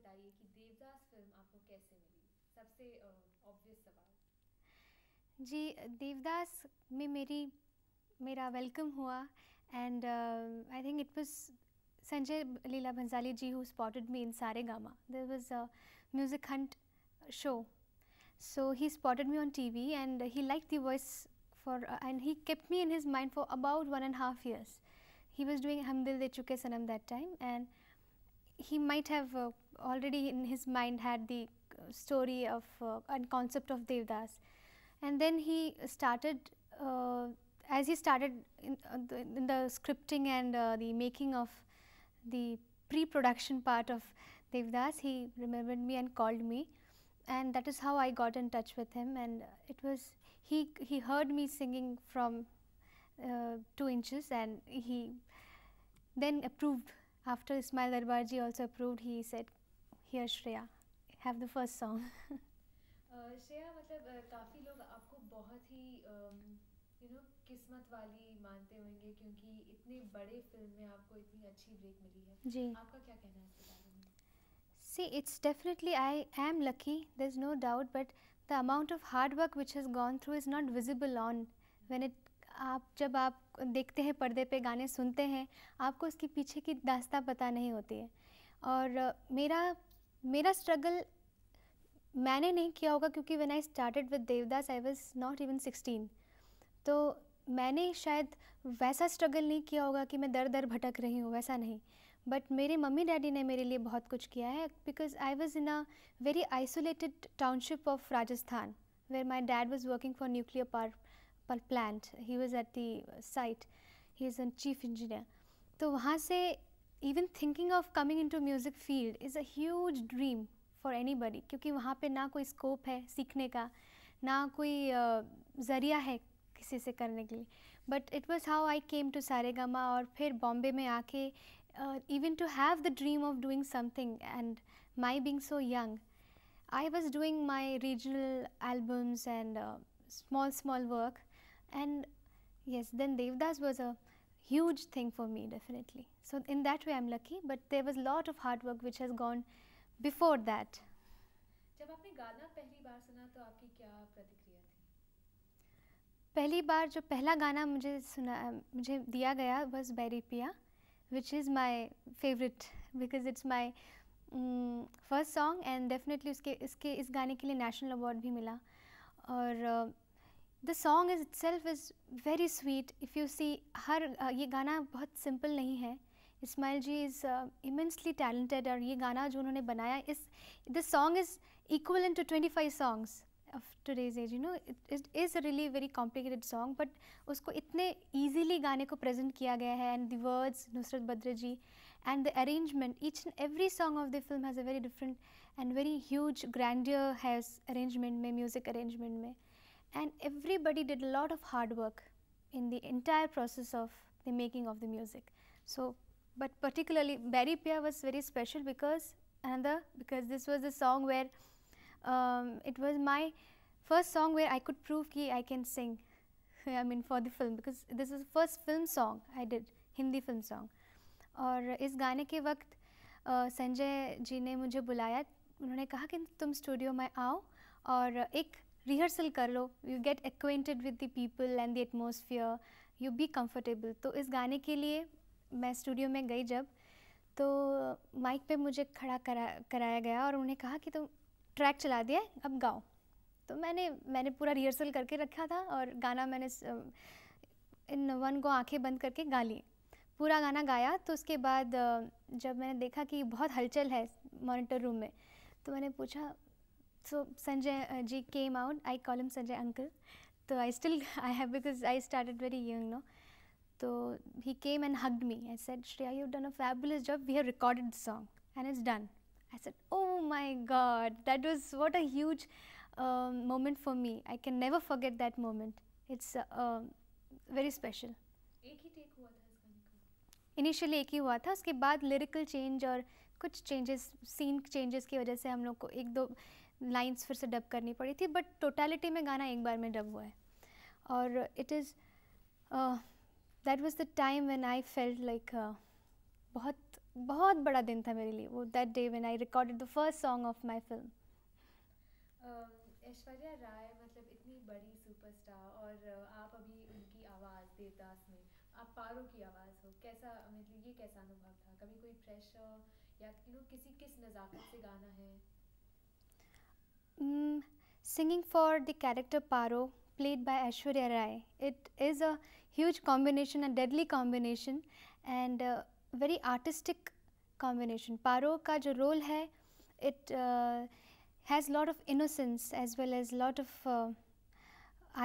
बताइए कि देवदास फिल्म आपको कैसे मिली सबसे ऑब्वियस सवाल जी देवदास में मेरी मेरा वेलकम हुआ and I think it was Sanjay Leela Bhansali ji who spotted me in Sa Re Ga Ma there was a music hunt show. So he spotted me on TV and he liked the voice for uh, and he kept me in his mind for about one and a half years. He was doing Hum Dil De Chuke Sanam that time and he might have uh, already in his mind had the uh, story of uh, and concept of Devdas. And then he started, uh, as he started in, uh, the, in the, scripting and uh, the making of the pre-production part of Devdas, he remembered me and called me and that is how I got in touch with him and it was, he, he heard me singing from 2 inches and he then approved after Ismail Darbarji also approved, he said, here Shreya, have the first song. Uh, Shreya, I mean, many people will ही you know किस्मत वाली मानते होंगे क्योंकि इतने बड़े film में आपको इतनी अच्छी ब्रेक मिली है जी आपका क्या कहना है See, it's definitely I am lucky. There's no doubt, but the amount of hard work which has gone through is not visible on when it आप जब आप देखते हैं पर्दे पे गाने सुनते हैं आपको उसके पीछे की दास्ता पता नहीं होती है और मेरा मेरा स्ट्रगल मैंने नहीं किया होगा क्योंकि when I started with Devdas I was not even sixteen तो मैंने शायद वैसा स्ट्रगल नहीं किया होगा कि मैं दर दर भटक रही हूँ वैसा नहीं बट मेरे मम्मी डैडी ने मेरे लिए बहुत कुछ किया है because I was in a very isolated township of Rajasthan where my dad was working for nuclear power plant he was at the site he is a chief engineer तो वहाँ से even thinking of coming into music field is a huge dream for anybody क्योंकि वहाँ पे ना कोई scope है सीखने का ना कोई ज़रिया है किसी से करने के लिए but it was how I came to Saregama और फिर बॉम्बे में आके even to have the dream of doing something and my being so young I was doing my regional albums and small small work and yes then devdas was a huge thing for me definitely so in that way i'm lucky but there was a lot of hard work which has gone before that पहली बार जो पहला गाना मुझे सुना मुझे दिया गया बस Bairi Piya which is my favourite because it's my first song and definitely उसके इसके इस गाने के लिए नेशनल अवार्ड भी मिला और uh, the song is itself is very sweet if you see हर ये गाना बहुत सिंपल नहीं है Ismail ji is immensely talented और ये गाना जो उन्होंने बनाया is the song is equal in to twenty five songs of days as you know it is really very complicated song but उसको इतने ईजीली गाने को प्रेजेंट किया गया है and the words Nusrat Badr ji and the arrangement each and every song of the film has a very different and very huge grandeur है arrangement में music arrangement में and everybody did a lot of hard work in the entire process of the making of the music. So, but particularly Barry Pia was very special because another because this was the song where um, it was my first song where I could prove ki I can sing. I mean for the film because this is the first film song I did Hindi film song. और इस गाने के वक्त संजय जी ने मुझे बुलाया उन्होंने कहा कि तुम स्टूडियो में आओ और एक रिहर्सल कर लो you get acquainted with the people and the atmosphere you be comfortable तो इस गाने के लिए मैं स्टूडियो में गई जब तो माइक पे मुझे खड़ा करा कराया गया और उन्हें कहा कि तुम तो ट्रैक चला दिया अब गाओ तो मैंने मैंने पूरा रिहर्सल करके रखा था और गाना मैंने इन वन को आंखें बंद करके गा ली पूरा गाना गाया तो उसके बाद जब मैंने देखा कि बहुत हलचल है मॉनिटर रूम में तो मैंने पूछा so Sanjay uh, ji came out. I call him Sanjay uncle. So I still I have because I started very young, no. So he came and hugged me. I said, Shreya, you've done a fabulous job. We have recorded the song and it's done. I said, oh my God, that was what a huge um, moment for me. I can never forget that moment. It's uh, uh, very special. एक ही take हुआ था initially एक ही हुआ था उसके बाद lyrical change और कुछ चेंजेस सीन चेंजेस की वजह से हम लोग को एक दो लाइंस फिर से डब करनी पड़ी थी बट टोटलिटी में गाना एक बार में डब हुआ है और it is that was the time when I felt like बहुत बहुत बड़ा दिन था मेरे लिए वो that day when I recorded the first song of my film Aishwarya Rai मतलब इतनी बड़ी सुपरस्टार और uh, आप अभी उनकी आवाज़ देवदास में आप पारो की आवाज़ हो कैसा मतलब ये कैसा अनुभव था कभी कोई प्रेशर या you किसी किस नज़ाकत से गाना है singing for the character Paro played by Aishwarya Rai. It is a huge combination, a deadly combination and a very artistic combination. Paro का जो role है it uh, has lot of innocence as well as lot of uh,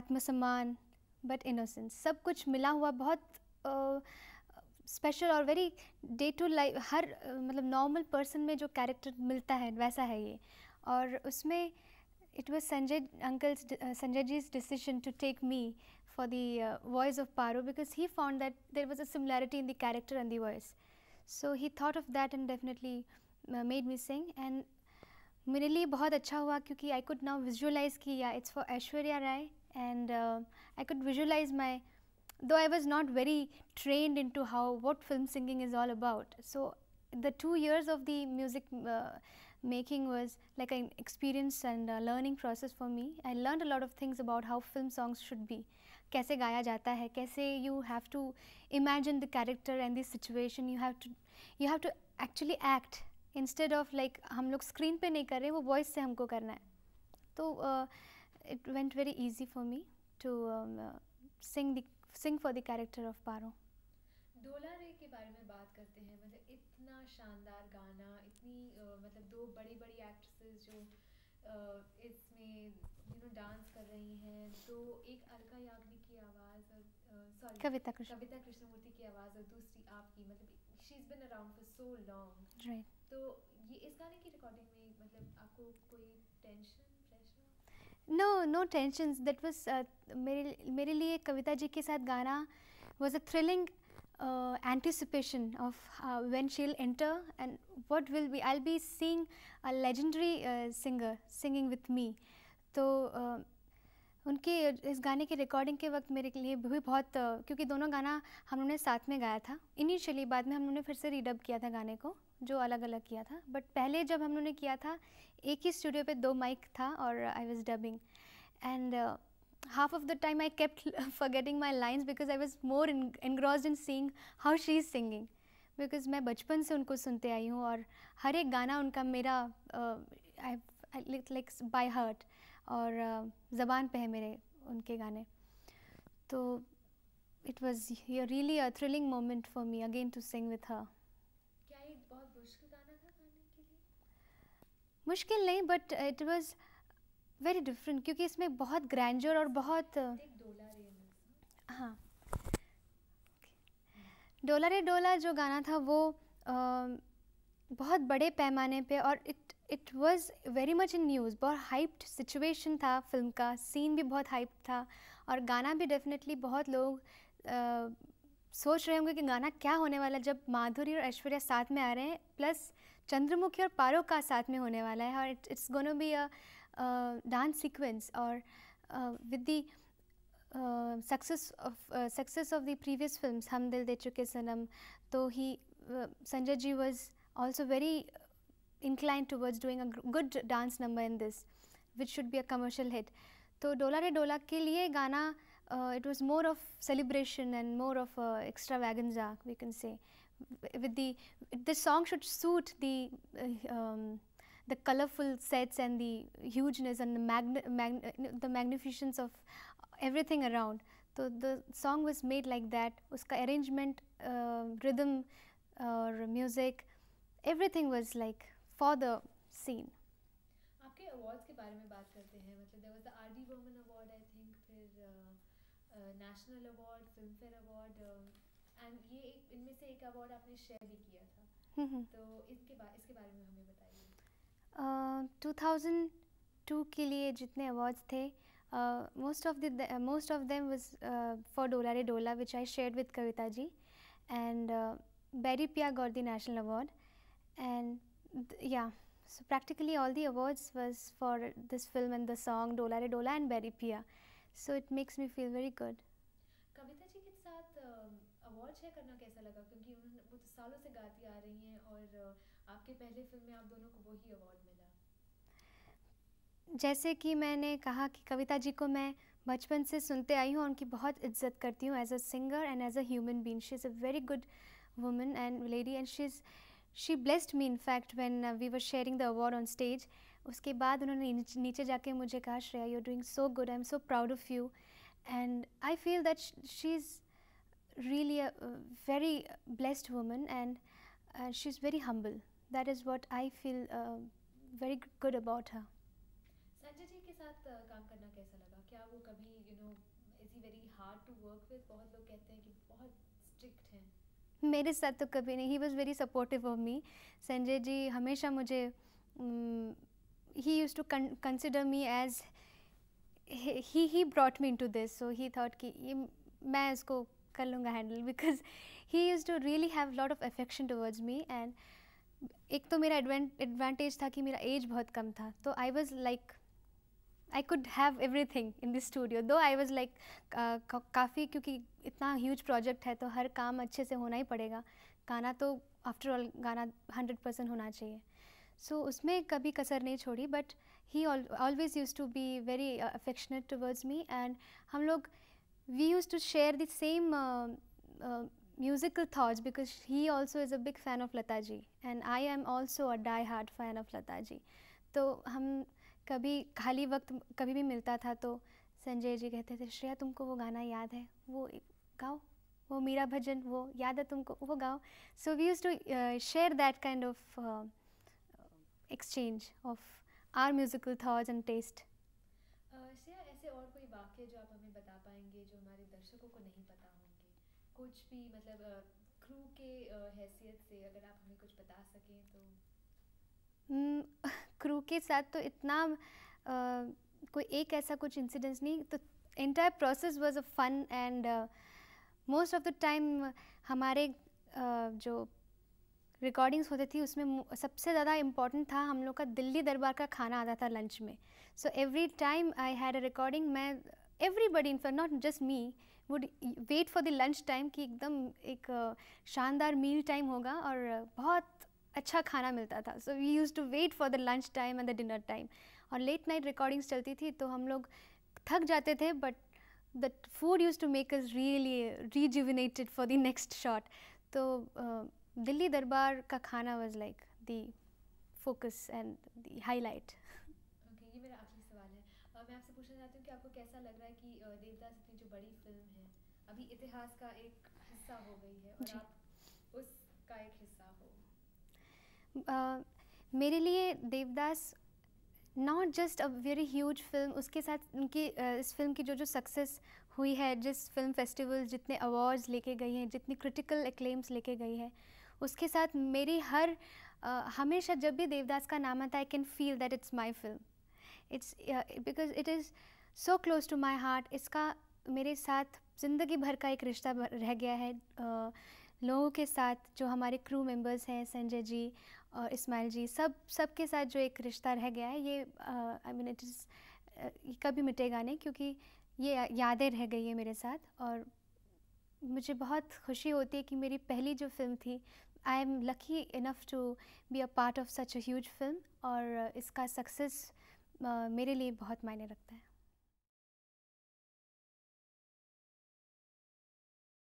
आत्मसम्मान but innocence. सब कुछ मिला हुआ बहुत uh, special और वेरी डे टू लाइफ हर मतलब नॉर्मल पर्सन में जो कैरेक्टर मिलता है वैसा है ये और उसमें it was Sanjay uncle's Sanjay ji's decision to take me for the voice of Paro because he found that there there a a in the character and the voice so he thought of that and definitely made me sing and मेरे लिए बहुत अच्छा हुआ क्योंकि I could now visualise किया it's for Aishwarya Rai and I could visualise my though I was not very trained into how what film singing is all about. So, the two years of the music uh, making was like an experience and a learning process for me. I learned a lot of things about how film songs should be. कैसे गाया जाता है कैसे you have to imagine the character and the situation you have to you have to actually act instead of like हम लोग screen पे नहीं कर रहे वो वॉइस से हमको करना है तो it went very easy for me to sing the sing for the character of Paro Dola Re के बारे में बात करते हैं मतलब इतना शानदार गाना इतनी uh, मतलब दो बड़ी बड़ी एक्ट्रेसेस जो uh, इसमें यू नो डांस कर रही हैं तो एक अलका याग्निक की आवाज़ और सॉरी कविता कृष्ण कविता कृष्णमूर्ति की आवाज़ और दूसरी आपकी मतलब she is been around for so long right तो ये इस गाने की रिकॉर्डिंग में मतलब आपको कोई tension no no tension that was मेरे मेरे लिए कविता जी के साथ गाना was a thrilling anticipation of when she'll enter and what will be I be sing a legendary singer singing with me तो uh, उनके इस गाने के रिकॉर्डिंग के वक्त मेरे लिए भी बहुत uh, क्योंकि दोनों गाना हम उन्होंने साथ में गाया था इनिशियली बाद में हम फिर से रीडअप किया था गाने को जो अलग अलग किया था बट पहले जब हम लोगों ने किया था एक ही स्टूडियो पे दो माइक था और I was dubbing and half of the time I kept forgetting my lines because I was more in, in in how she is singing because मैं बचपन से उनको सुनते आई हूँ और हर एक गाना उनका मेरा आई लाइक बाई हर्ट और uh, ज़बान पे है मेरे उनके गाने तो it was really a thrilling moment for me again to sing with her मुश्किल नहीं but it was very different क्योंकि इसमें बहुत ग्रैंडर और बहुत uh, हाँ डोला रे डोला जो गाना था वो um, बहुत बड़े पैमाने पे और it it was very much in news बहुत हाइप्ड सिचुएशन था फिल्म का सीन भी बहुत हाइप था और गाना भी डेफिनेटली बहुत लोग uh, सोच रहे होंगे कि गाना क्या होने वाला जब माधुरी और ऐश्वर्या साथ में आ रहे हैं प्लस चंद्रमुखी और पारो का साथ में होने वाला है और it's gonna be a dance sequence और with the success of success of the previous film Hum Dil De Chuke Sanam तो he Sanjay ji was also very inclined towards doing a good dance number in this which should be a commercial hit तो डोला रे डोला के लिए गाना it was more of celebration and more of extravaganza we can say with the this song should suit the uh, um, the colorful sets and the hugeness and the magn the magnificence of everything around. So the song was made like that. Uska arrangement, uh, rhythm, or music, everything was like for the scene. आपके awards के बारे में बात करते हैं मतलब there was the R D women award I think फिर uh, uh, national award, filmfare award. Uh, two thousand two के लिए जितने अवार्ड्स थे most of the most of them was for Dola Re Dola which I share with Kavita ji and Bairi Piya got the national award and yeah so practically all the awards was for this film and the song Dola Re Dola and Bairi Piya so it makes me feel very good share करना कैसा लगा क्योंकि उन्होंने वो तो सालों से गाती आ रही हैं और आपके पहले फिल्म में आप दोनों को वही अवार्ड मिला जैसे कि मैंने कहा कि कविता जी को मैं बचपन से सुनते आई हूँ और उनकी बहुत इज्जत करती हूँ as a singer and as a human being she is a very good woman and lady and she is she blessed me in fact when we were sharing the award on stage उसके बाद उन्होंने नीचे जाके मुझे कहा Shreya you doing so good I am so proud of you and I feel that she is really a, very blessed woman and uh, she's very humble. That is what I feel uh, very good about her. Sanjay Ji, how uh, you know, is he very hard to work with? Many people say that he's very strict. मेरे साथ तो कभी नहीं। He was very supportive of me. Sanjay जी हमेशा मुझे he used to consider me as he he brought me into this. So he thought कि ये मैं इसको कर लूँगा handle because he used to really have lot of affection towards me and एक तो मेरा एडवांटेज था कि मेरा एज बहुत कम था तो I was like I could have everything in this studio though I was like काफ़ी क्योंकि इतना ह्यूज प्रोजेक्ट है तो हर काम अच्छे से होना ही पड़ेगा गाना तो आफ्टर ऑल गाना हंड्रेड परसेंट होना चाहिए सो so, उसमें कभी कसर नहीं छोड़ी but he always used to be very affectionate towards me and हम लोग we used to share the same uh, uh, musical thoughts because he also is a big fan of Lata ji and I am also a die-hard fan of Lata ji. तो हम कभी खाली वक्त कभी भी मिलता था तो संजय जी कहते थे श्रेया तुमको वो गाना याद है वो गाओ वो मीरा भजन वो याद है तुमको वो गाओ so we use to share that kind of exchange of our musical thoughts and taste Shreya ऐसे और कोई वाक्य जो आप हमें बता पाएंगे जो हमारे दर्शकों को नहीं पता होंगे कुछ भी मतलब क्रू के हैसियत से अगर आप हमें कुछ बता सकें तो क्रू के साथ तो इतना आ, कोई एक ऐसा कुछ इंसिडेंस नहीं तो entire process was a fun and most of the time हमारे uh, जो रिकॉर्डिंग्स होती थी उसमें सबसे ज़्यादा इम्पॉर्टेंट था हम लोग का दिल्ली दरबार का खाना आता था लंच में so every time I had a recording मैं buddy in not just me would wait for the lunch time कि एकदम एक शानदार मील टाइम होगा और बहुत अच्छा खाना मिलता था so we use to wait for the lunch time and the dinner time और लेट नाइट रिकॉर्डिंग्स चलती थी तो हम लोग थक जाते थे but the food use to make us really rejuvenated for the next shot तो uh, दिल्ली दरबार ये मेरा आखिरी सवाल है और मैं आपसे पूछना चाहती हूँ कि आपको कैसा लग रहा है कि देवदास इतनी जो बड़ी फिल्म है अभी इतिहास का एक हिस्सा हो गई है और आप उसका एक हिस्सा हो मेरे लिए Devdas not just a very huge film उसके साथ उनकी uh, इस फिल्म की जो जो सक्सेस हुई है जिस फिल्म फेस्टिवल जितने अवार्ड्स लेके गई हैं जितनी क्रिटिकल एक्लेम्स लेके गई है उसके साथ मेरी हर हमेशा जब भी देवदास का नाम आता है I can feel that it's my film it's because it is so close to my heart इसका मेरे साथ ज़िंदगी भर का एक रिश्ता रह गया है uh, लोगों के साथ जो हमारे क्रू मेंबर्स हैं संजय जी और इस्माइल जी सब सब के साथ जो एक रिश्ता रह गया है ये आई मीन इट इज़ कभी मिटेगा नहीं क्योंकि ये यादें रह गई है मेरे साथ और मुझे बहुत खुशी होती है कि मेरी पहली जो फिल्म थी I am lucky enough to be a part of such a huge film और इसका सक्सेस uh, मेरे लिए बहुत मायने रखता है